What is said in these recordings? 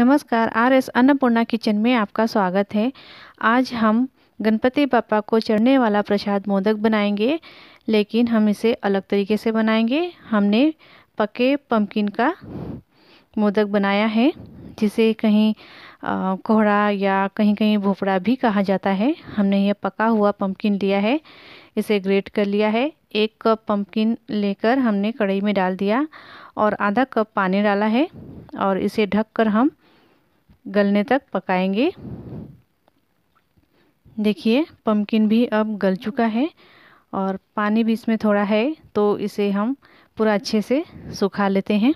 नमस्कार R S Annapurna kitchen में आपका स्वागत है आज हम गणपति बापा को चढ़ने वाला प्रसाद मोदक बनाएंगे लेकिन हम इसे अलग तरीके से बनाएंगे हमने पके पम्पकिन का मोदक बनाया है जिसे कहीं कोहड़ा या कहीं कहीं भोपड़ा भी कहा जाता है हमने यह पका हुआ पम्पकिन लिया है इसे ग्रेट कर लिया है एक कप पम्पकिन लेकर हमने कढ़ाई में डाल दिया और आधा कप पानी डाला है और इसे ढककर हम गलने तक पकाएंगे देखिए पम्पकिन भी अब गल चुका है और पानी भी इसमें थोड़ा है तो इसे हम पूरा अच्छे से सुखा लेते हैं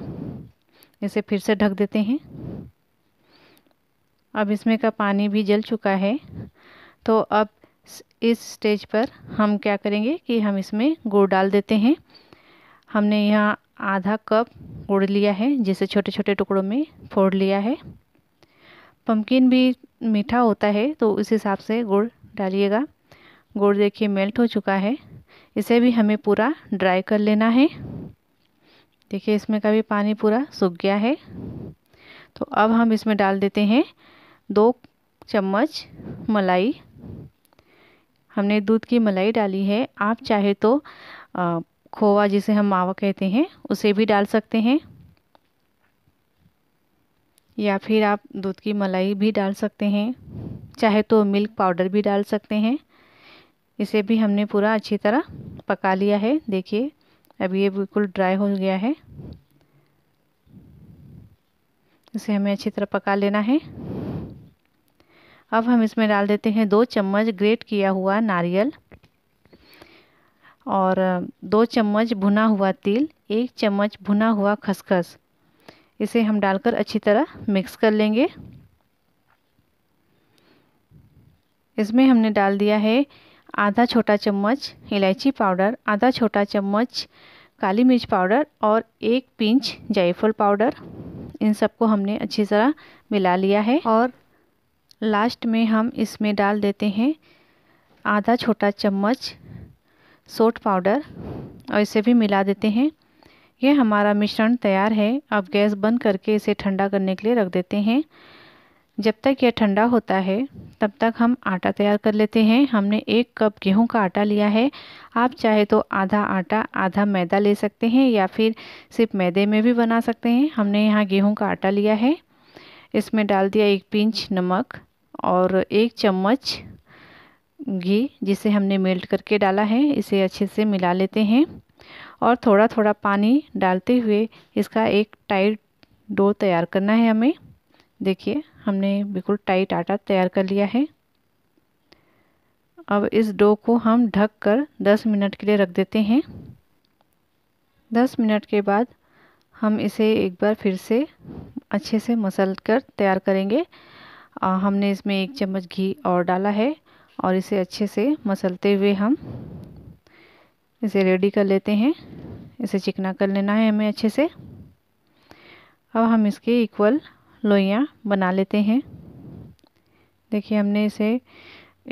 इसे फिर से ढक देते हैं अब इसमें का पानी भी जल चुका है तो अब इस स्टेज पर हम क्या करेंगे कि हम इसमें गुड़ डाल देते हैं हमने यहाँ आधा कप गुड़ लिया है जिसे छोटे छोटे टुकड़ों में फोड़ लिया है पम्पकिन भी मीठा होता है तो उस हिसाब से गुड़ डालिएगा गुड़ देखिए मेल्ट हो चुका है इसे भी हमें पूरा ड्राई कर लेना है देखिए इसमें का भी पानी पूरा सूख गया है तो अब हम इसमें डाल देते हैं दो चम्मच मलाई हमने दूध की मलाई डाली है आप चाहे तो खोवा जिसे हम मावा कहते हैं उसे भी डाल सकते हैं या फिर आप दूध की मलाई भी डाल सकते हैं चाहे तो मिल्क पाउडर भी डाल सकते हैं इसे भी हमने पूरा अच्छी तरह पका लिया है देखिए अब ये बिल्कुल ड्राई हो गया है इसे हमें अच्छी तरह पका लेना है अब हम इसमें डाल देते हैं दो चम्मच ग्रेट किया हुआ नारियल और दो चम्मच भुना हुआ तिल एक चम्मच भुना हुआ खसखस इसे हम डालकर अच्छी तरह मिक्स कर लेंगे इसमें हमने डाल दिया है आधा छोटा चम्मच इलायची पाउडर आधा छोटा चम्मच काली मिर्च पाउडर और एक पिंच जायफल पाउडर इन सबको हमने अच्छी तरह मिला लिया है और लास्ट में हम इसमें डाल देते हैं आधा छोटा चम्मच सोट पाउडर और इसे भी मिला देते हैं ये हमारा मिश्रण तैयार है अब गैस बंद करके इसे ठंडा करने के लिए रख देते हैं जब तक यह ठंडा होता है तब तक हम आटा तैयार कर लेते हैं हमने एक कप गेहूं का आटा लिया है आप चाहे तो आधा आटा आधा मैदा ले सकते हैं या फिर सिर्फ मैदे में भी बना सकते हैं हमने यहाँ गेहूं का आटा लिया है इसमें डाल दिया एक पिंच नमक और एक चम्मच घी जिसे हमने मेल्ट करके डाला है इसे अच्छे से मिला लेते हैं और थोड़ा थोड़ा पानी डालते हुए इसका एक टाइट डो तैयार करना है हमें देखिए हमने बिल्कुल टाइट आटा तैयार कर लिया है अब इस डो को हम ढक कर दस मिनट के लिए रख देते हैं दस मिनट के बाद हम इसे एक बार फिर से अच्छे से मसल कर तैयार करेंगे आ, हमने इसमें एक चम्मच घी और डाला है और इसे अच्छे से मसलते हुए हम इसे रेडी कर लेते हैं इसे चिकना कर लेना है हमें अच्छे से अब हम इसके इक्वल लोइयाँ बना लेते हैं देखिए हमने इसे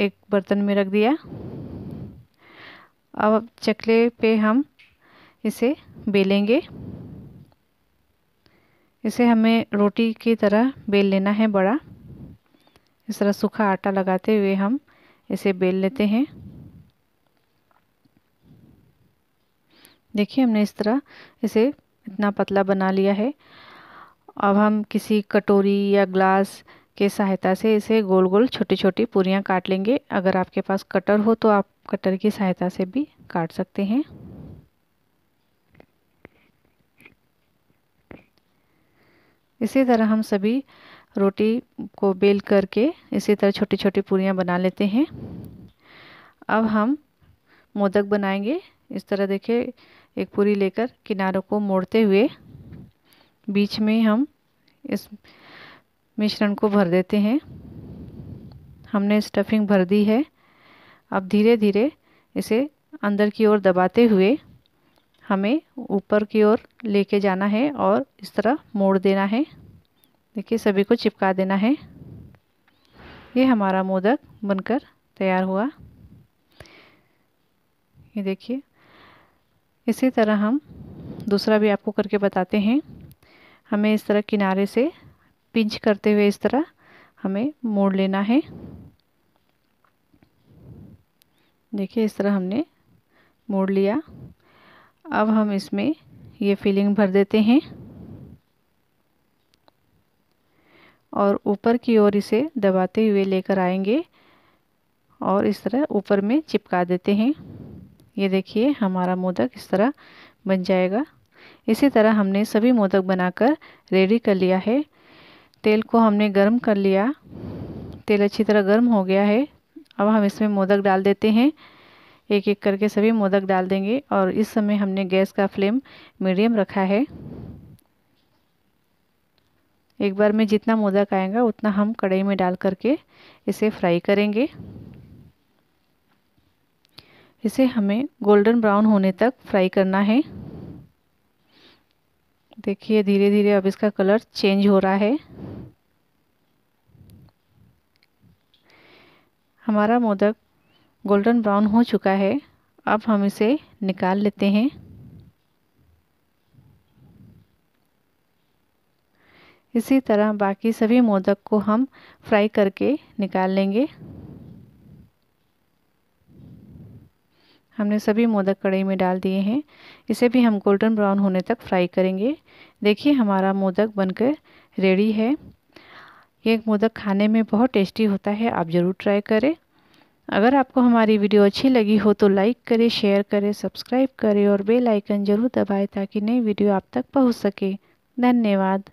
एक बर्तन में रख दिया अब चकले पे हम इसे बेलेंगे इसे हमें रोटी की तरह बेल लेना है बड़ा इस तरह सूखा आटा लगाते हुए हम इसे बेल लेते हैं देखिए हमने इस तरह इसे इतना पतला बना लिया है अब हम किसी कटोरी या ग्लास के सहायता से इसे गोल गोल छोटी छोटी पूरियाँ काट लेंगे अगर आपके पास कटर हो तो आप कटर की सहायता से भी काट सकते हैं इसी तरह हम सभी रोटी को बेल करके इसी तरह छोटी छोटी पूरियाँ बना लेते हैं अब हम मोदक बनाएंगे इस तरह देखें एक पूरी लेकर किनारों को मोड़ते हुए बीच में हम इस मिश्रण को भर देते हैं हमने स्टफिंग भर दी है अब धीरे धीरे इसे अंदर की ओर दबाते हुए हमें ऊपर की ओर लेके जाना है और इस तरह मोड़ देना है देखिए सभी को चिपका देना है ये हमारा मोदक बनकर तैयार हुआ ये देखिए इसी तरह हम दूसरा भी आपको करके बताते हैं हमें इस तरह किनारे से पिंच करते हुए इस तरह हमें मोड़ लेना है देखिए इस तरह हमने मोड़ लिया अब हम इसमें ये फिलिंग भर देते हैं और ऊपर की ओर इसे दबाते हुए लेकर आएंगे और इस तरह ऊपर में चिपका देते हैं ये देखिए हमारा मोदक इस तरह बन जाएगा इसी तरह हमने सभी मोदक बनाकर रेडी कर लिया है तेल को हमने गर्म कर लिया तेल अच्छी तरह गर्म हो गया है अब हम इसमें मोदक डाल देते हैं एक एक करके सभी मोदक डाल देंगे और इस समय हमने गैस का फ्लेम मीडियम रखा है एक बार में जितना मोदक आएगा उतना हम कढ़ाई में डाल करके इसे फ्राई करेंगे इसे हमें गोल्डन ब्राउन होने तक फ्राई करना है देखिए धीरे धीरे अब इसका कलर चेंज हो रहा है हमारा मोदक गोल्डन ब्राउन हो चुका है अब हम इसे निकाल लेते हैं इसी तरह बाकी सभी मोदक को हम फ्राई करके निकाल लेंगे हमने सभी मोदक कढ़ाई में डाल दिए हैं इसे भी हम गोल्डन ब्राउन होने तक फ्राई करेंगे देखिए हमारा मोदक बनकर रेडी है ये मोदक खाने में बहुत टेस्टी होता है आप ज़रूर ट्राई करें अगर आपको हमारी वीडियो अच्छी लगी हो तो लाइक करें शेयर करें सब्सक्राइब करें और बेल आइकन ज़रूर दबाएं ताकि नई वीडियो आप तक पहुंच सके धन्यवाद